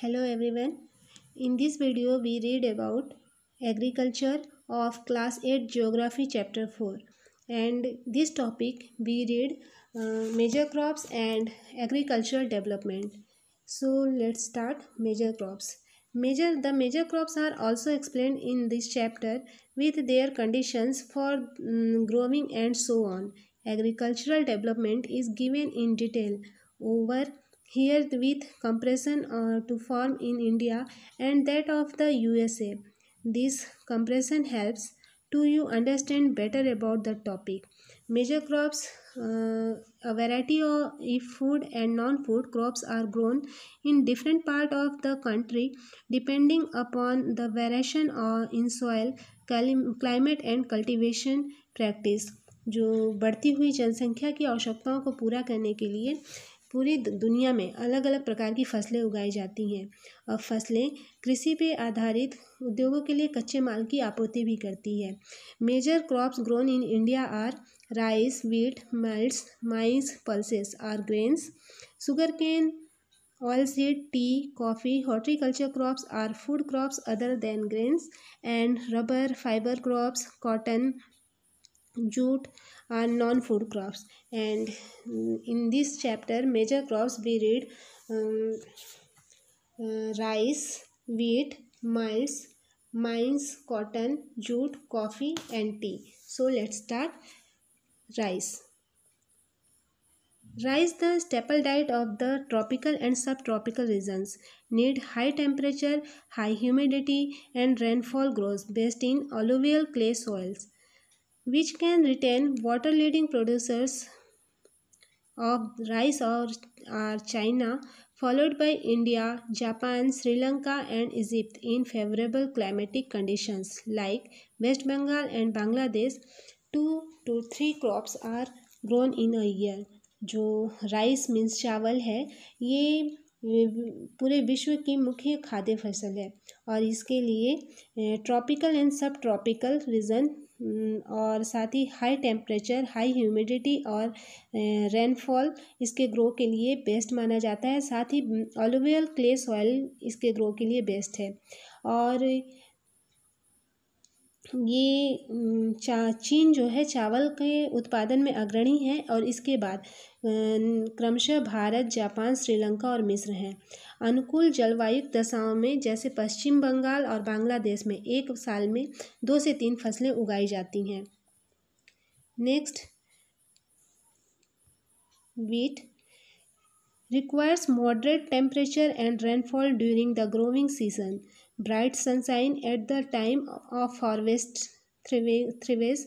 Hello everyone. In this video we read about agriculture of class 8 geography chapter 4 and this topic we read uh, major crops and agricultural development. So let's start major crops. Major the major crops are also explained in this chapter with their conditions for um, growing and so on. Agricultural development is given in detail over here with compression uh, to form in India and that of the USA. This compression helps to you understand better about the topic. Major crops, uh, a variety of food and non-food crops are grown in different part of the country depending upon the variation in soil, climate and cultivation practice. जो बढ़ती हुई जनसंख्या की आवश्यकताओं को पूरा करने के लिए पूरी दुनिया में अलग अलग प्रकार की फसलें उगाई जाती हैं और फसलें कृषि पे आधारित उद्योगों के लिए कच्चे माल की आपूर्ति भी करती है major crops grown in India are rice wheat millets maize pulses are grains sugarcane oil seed tea coffee horticulture crops are food crops other than grains and rubber fibre crops cotton jute are non-food crops and mm, in this chapter major crops we read um, uh, rice wheat maize mines cotton jute coffee and tea so let's start rice Rice, the staple diet of the tropical and subtropical regions, need high temperature, high humidity and rainfall grows based in alluvial clay soils. which can retain water leading producers of rice or are China followed by India, Japan, Sri Lanka and Egypt in favorable climatic conditions like West Bengal and Bangladesh two to three crops are grown in a year जो rice means चावल है ये पूरे विश्व की मुख्य खाद्य फसल है और इसके लिए tropical and subtropical region hmm, और साथ ही हाई टेम्परेचर हाई ह्यूमिडिटी और रेनफॉल इसके ग्रो के लिए बेस्ट माना जाता है साथ ही ऑलोवेल क्ले सॉइल इसके ग्रो के लिए बेस्ट है और ये चा चीन जो है चावल के उत्पादन में अग्रणी है और इसके बाद क्रमशः भारत जापान श्रीलंका और मिस्र हैं अनुकूल जलवायु दशाओं में जैसे पश्चिम बंगाल और बांग्लादेश में एक साल में दो से तीन फसलें उगाई जाती हैं next wheat requires moderate temperature and rainfall during the growing season bright sunshine at the time of harvest thrives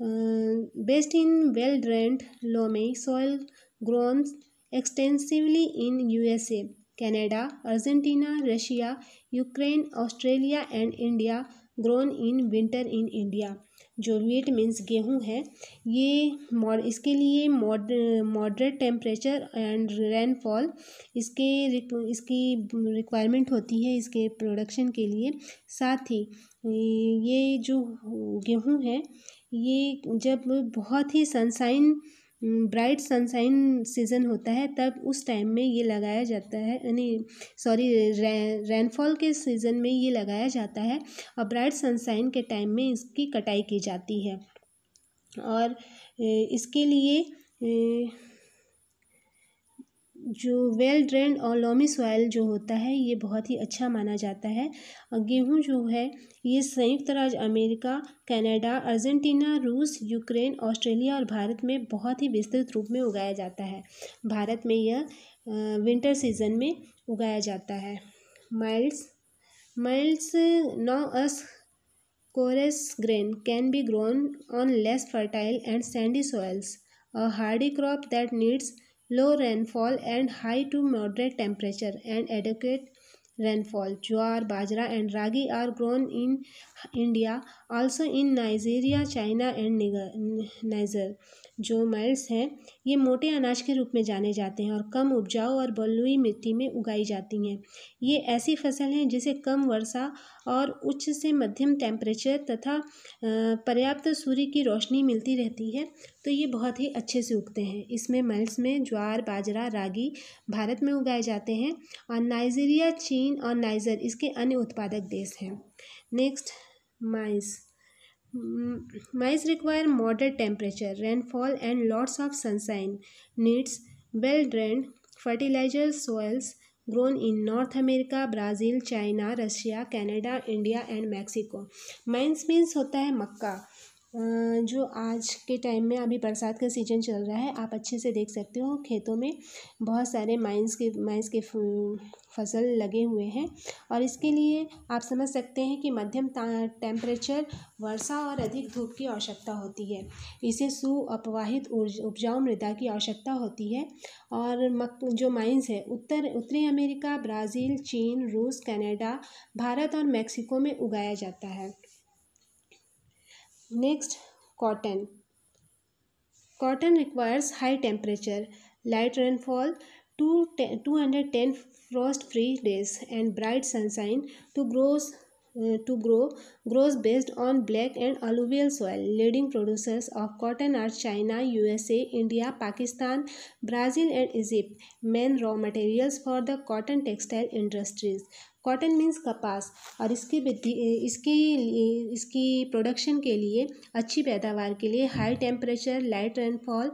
uh, based in well-drained loamy soil grown extensively in USA, Canada, Argentina, Russia, Ukraine, Australia and India grown in winter in India जो wheat means गेहूँ है ये इसके लिए mod moderate temperature and rainfall इसके इसकी requirement होती है इसके प्रोडक्शन के लिए साथ ही ये जो गेहूँ है ये जब बहुत ही सनसाइन ब्राइट सनसाइन सीज़न होता है तब उस टाइम में ये लगाया जाता है यानी सॉरी रे, रेनफॉल के सीज़न में ये लगाया जाता है और ब्राइट सनसाइन के टाइम में इसकी कटाई की जाती है और इसके लिए जो वेल ड्रेन और लोमी सॉइल जो होता है ये बहुत ही अच्छा माना जाता है गेहूँ जो है ये संयुक्त राज्य अमेरिका कनाडा अर्जेंटीना रूस यूक्रेन ऑस्ट्रेलिया और भारत में बहुत ही विस्तृत रूप में उगाया जाता है भारत में यह विंटर सीजन में उगाया जाता है millets millets known as coarse grain can be grown on less fertile and sandy soils a hardy crop that needs low rainfall and high to moderate temperature and adequate rainfall. Jowar, bajra and ragi are grown in India, also in Nigeria, China and Niger. जो millets हैं ये मोटे अनाज के रूप में जाने जाते हैं और कम उपजाऊ और बलुई मिट्टी में उगाई जाती हैं ये ऐसी फसल हैं जिसे कम वर्षा और उच्च से मध्यम टेम्परेचर तथा पर्याप्त सूर्य की रोशनी मिलती रहती है तो ये बहुत ही अच्छे से उगते हैं इसमें मल्स में ज्वार बाजरा रागी भारत में उगाए जाते हैं और नाइजीरिया चीन और नाइजर इसके अन्य उत्पादक देश हैं next maize maize require moderate temperature rainfall and lots of sunshine needs well drain fertiliser soils grown in North America Brazil China Russia Canada India and Mexico maize means होता है मक्का जो आज के टाइम में अभी बरसात का सीजन चल रहा है आप अच्छे से देख सकते हो खेतों में बहुत सारे माइंस के माइंस के फसल लगे हुए हैं और इसके लिए आप समझ सकते हैं कि मध्यम टेम्परेचर वर्षा और अधिक धूप की आवश्यकता होती है इसे सु अपवाहित उपजाऊ मृदा की आवश्यकता होती है और मक जो माइंस है उत्तर उत्तरी अमेरिका ब्राज़ील चीन रूस कनाडा भारत और मैक्सिको में उगाया जाता है Next, cotton. Cotton requires high temperature, light rainfall, 210 frost-free days and bright sunshine to grows uh, to grow grows based on black and alluvial soil leading producers of cotton are china usa india pakistan brazil and egypt main raw materials for the cotton textile industries cotton means कपास और इसकी वृद्धि इसकी इसकी production के लिए अच्छी पैदावार के लिए हाई टेम्परेचर लाइट रेनफॉल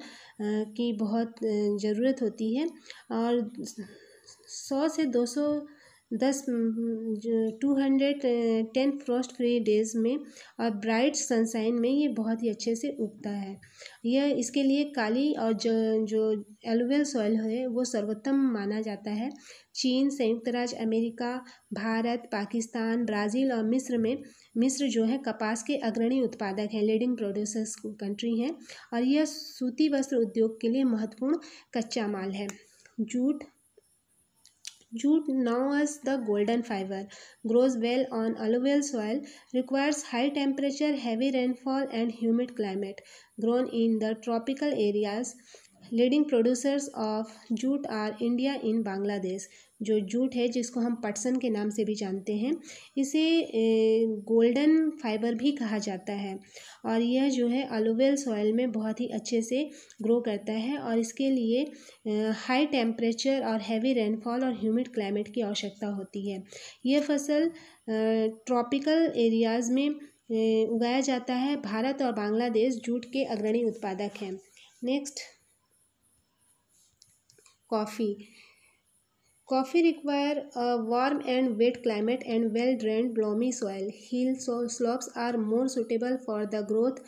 की बहुत ज़रूरत होती है और सौ से दो सौ दस two hundred ten frost free days में और ब्राइट सनसाइन में ये बहुत ही अच्छे से उगता है यह इसके लिए काली और जो जो एलोवेल सॉइल है वो सर्वोत्तम माना जाता है चीन संयुक्त राज्य अमेरिका भारत पाकिस्तान ब्राज़ील और मिस्र में मिस्र जो है कपास के अग्रणी उत्पादक हैं लीडिंग प्रोड्यूसर्स कंट्री हैं और यह सूती वस्त्र उद्योग के लिए महत्वपूर्ण कच्चा माल है jute Jute, now as the golden fiber, grows well on alluvial soil, requires high temperature, heavy rainfall and humid climate. Grown in the tropical areas, leading producers of jute are India and Bangladesh जो jute है जिसको हम पटसन के नाम से भी जानते हैं इसे गोल्डन फाइबर भी कहा जाता है और यह जो है अलोवेल सॉइल में बहुत ही अच्छे से ग्रो करता है और इसके लिए हाई टेम्परेचर और हैवी रेनफॉल और ह्यूमिड क्लाइमेट की आवश्यकता होती है यह फसल ट्रॉपिकल एरियाज़ में उगाया जाता है भारत और बांग्लादेश जूट के अग्रणी उत्पादक हैं next coffee coffee require a warm and wet climate and well drained loamy soil hill slopes are more suitable for the growth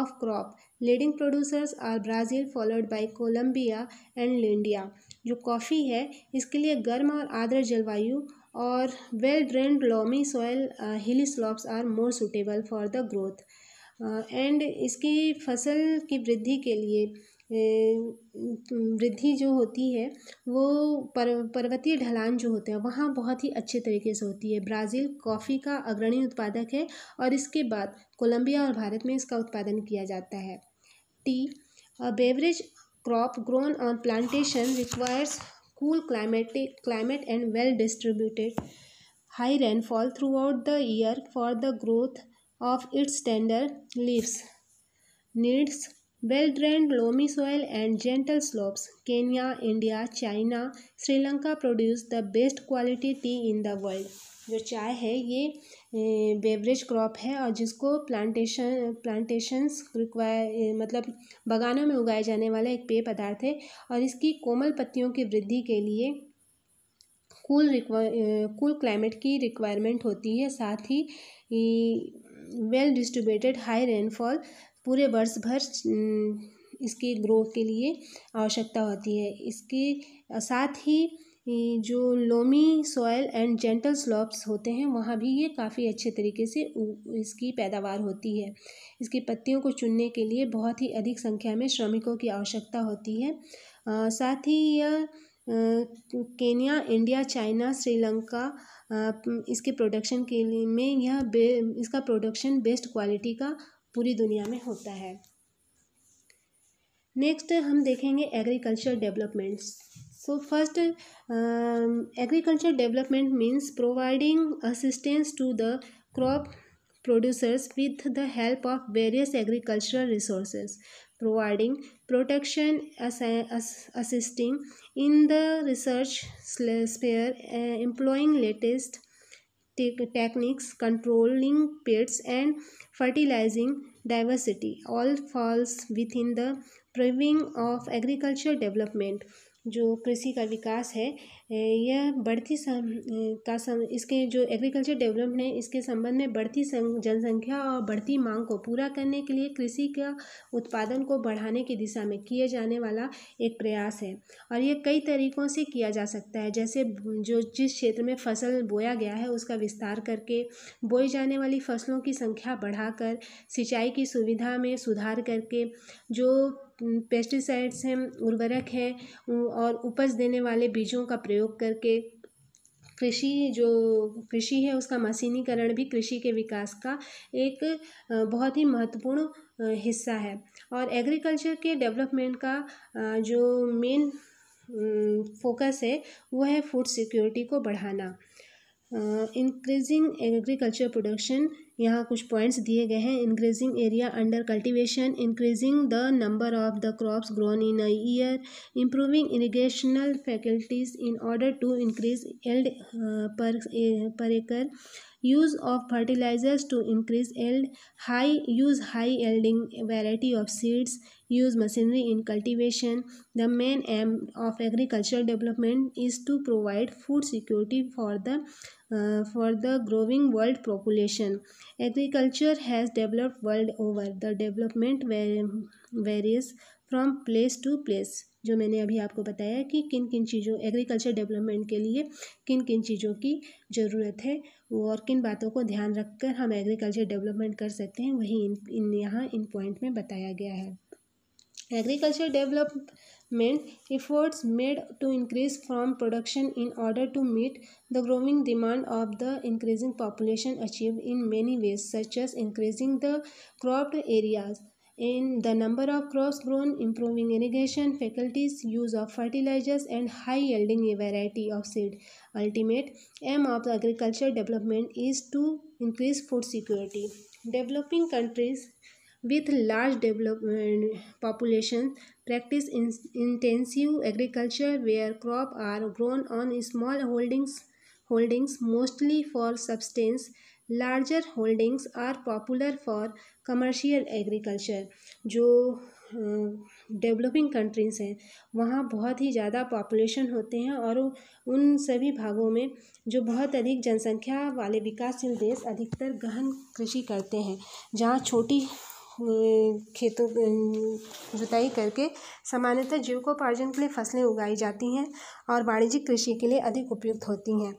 of crop leading producers are Brazil followed by Colombia and India जो coffee है इसके लिए गर्म और आर्द्र जलवायु और well drain loamy soil hill slopes are more suitable for the growth and इसकी फसल की वृद्धि के लिए वृद्धि जो होती है वो पर्वतीय ढलान जो होते हैं वहाँ बहुत ही अच्छे तरीके से होती है ब्राज़ील कॉफ़ी का अग्रणी उत्पादक है और इसके बाद कोलंबिया और भारत में इसका उत्पादन किया जाता है tea beverage crop grown on plantation requires cool climatic climate and well distributed high rainfall throughout the year for the growth of its tender leaves needs well drain loamy soil and gentle slopes Kenya India China Sri Lanka produce the best quality tea in the world जो चाय है ये beverage crop है और जिसको plantation plantations require मतलब बगानों में उगाए जाने वाला एक पेय पदार्थ है और इसकी कोमल पत्तियों की वृद्धि के लिए कूल कूल क्लाइमेट की रिक्वायरमेंट होती है साथ ही वेल डिस्ट्रीब्यूटेड हाई रेनफॉल पूरे वर्ष भर इसके ग्रोथ के लिए आवश्यकता होती है इसके साथ ही जो loamy soil and gentle slopes होते हैं वहाँ भी ये काफ़ी अच्छे तरीके से इसकी पैदावार होती है इसकी पत्तियों को चुनने के लिए बहुत ही अधिक संख्या में श्रमिकों की आवश्यकता होती है आ, साथ ही यह केनिया इंडिया चाइना श्रीलंका इसके प्रोडक्शन के लिए में यह बे इसका प्रोडक्शन बेस्ट क्वालिटी का पूरी दुनिया में होता है नेक्स्ट हम देखेंगे agriculture developments so first agriculture development means providing assistance to the crop producers with the help of various agricultural resource providing protection assisting in the research spare employing latest techniques, controlling pests and fertilizing diversity all falls within the proving of agricultural development. जो कृषि का विकास है यह बढ़ती सम का सम इसके जो agriculture development है इसके संबंध में बढ़ती जनसंख्या और बढ़ती मांग को पूरा करने के लिए कृषि का उत्पादन को बढ़ाने की दिशा में किए जाने वाला एक प्रयास है और यह कई तरीक़ों से किया जा सकता है जैसे जो जिस क्षेत्र में फसल बोया गया है उसका विस्तार करके बोई जाने वाली फसलों की संख्या बढ़ाकर सिंचाई की सुविधा में सुधार करके जो पेस्टिसाइड्स हैं उर्वरक हैं और उपज देने वाले बीजों का प्रयोग करके कृषि जो कृषि है उसका मशीनीकरण भी कृषि के विकास का एक बहुत ही महत्वपूर्ण हिस्सा है और एग्रीकल्चर के डेवलपमेंट का जो मेन फोकस है वो है फूड सिक्योरिटी को बढ़ाना इंक्रीजिंग एग्रीकल्चर प्रोडक्शन यहाँ कुछ पॉइंट्स दिए गए हैं increasing area under cultivation increasing the number of the crops grown in a year improving irrigational faculties in order to increase yield per per acre use of fertilisers to increase yield high use high yielding variety of seeds use machinery in cultivation the main aim of agriculture development is to provide food security for the for the growing world population agriculture has developed world over the development various from place to place जो मैंने अभी आपको बताया कि किन किन चीज़ों agriculture development के लिए किन किन चीज़ों की ज़रूरत है और किन बातों को ध्यान रखकर हम एग्रीकल्चर डेवलपमेंट कर सकते हैं वही इन इन यहाँ इन पॉइंट में बताया गया है Agriculture development efforts made to increase farm production in order to meet the growing demand of the increasing population achieved in many ways such as increasing the cropped areas in the number of crops grown, improving irrigation faculties, use of fertilizers and high yielding variety of seed. Ultimate aim of agriculture development is to increase food security. Developing countries with large develop, uh, population practice in, intensive agriculture where crop are grown on small holdings holdings mostly for subsistence larger holdings are popular for commercial agriculture जो developing uh, countries हैं वहाँ बहुत ही ज़्यादा population होते हैं और उन सभी भागों में जो बहुत अधिक जनसंख्या वाले विकासशील देश अधिकतर गहन कृषि करते हैं जहाँ छोटी खेतों जुताई करके सामान्यतः जीविकोपार्जन के लिए फसलें उगाई जाती हैं और वाणिज्यिक कृषि के लिए अधिक उपयुक्त होती हैं